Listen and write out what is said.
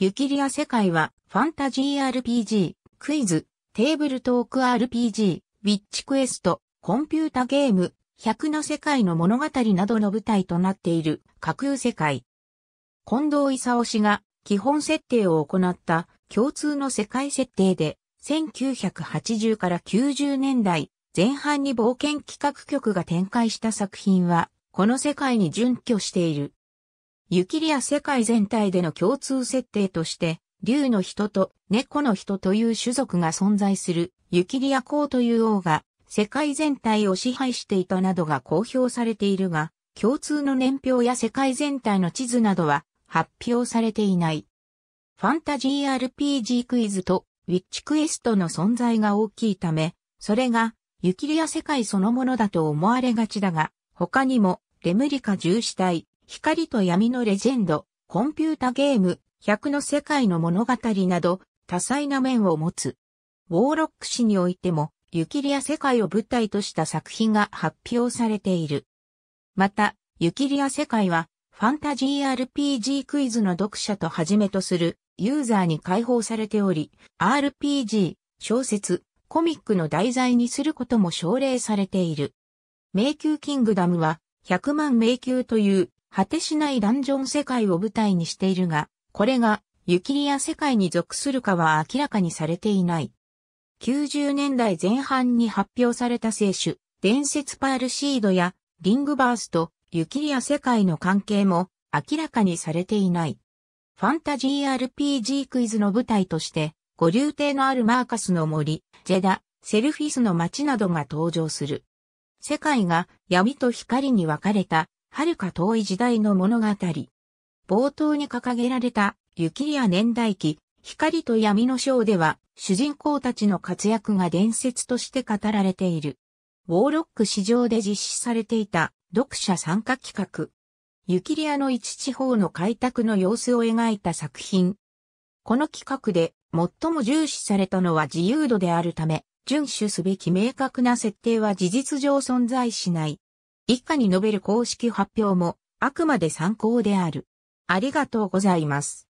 ユキリア世界は、ファンタジー RPG、クイズ、テーブルトーク RPG、ウィッチクエスト、コンピュータゲーム、100の世界の物語などの舞台となっている架空世界。近藤勲氏が基本設定を行った共通の世界設定で、1980から90年代前半に冒険企画局が展開した作品は、この世界に準拠している。ユキリア世界全体での共通設定として、竜の人と猫の人という種族が存在する、ユキリア公という王が、世界全体を支配していたなどが公表されているが、共通の年表や世界全体の地図などは発表されていない。ファンタジー RPG クイズとウィッチクエストの存在が大きいため、それが、ユキリア世界そのものだと思われがちだが、他にも、レムリカ重視体、光と闇のレジェンド、コンピュータゲーム、100の世界の物語など、多彩な面を持つ。ウォーロック史においても、ユキリア世界を舞台とした作品が発表されている。また、ユキリア世界は、ファンタジー RPG クイズの読者とはじめとするユーザーに開放されており、RPG、小説、コミックの題材にすることも奨励されている。迷宮キングダムは、100万迷宮という果てしないダンジョン世界を舞台にしているが、これがユキリア世界に属するかは明らかにされていない。90年代前半に発表された聖書、伝説パールシードやリングバースとユキリア世界の関係も明らかにされていない。ファンタジー RPG クイズの舞台として、五流亭のあるマーカスの森、ジェダ、セルフィスの街などが登場する。世界が闇と光に分かれた遥か遠い時代の物語。冒頭に掲げられた、雪や年代記、光と闇の章では、主人公たちの活躍が伝説として語られている。ウォーロック市場で実施されていた、読者参加企画。雪リアの一地方の開拓の様子を描いた作品。この企画で最も重視されたのは自由度であるため、遵守すべき明確な設定は事実上存在しない。以下に述べる公式発表もあくまで参考である。ありがとうございます。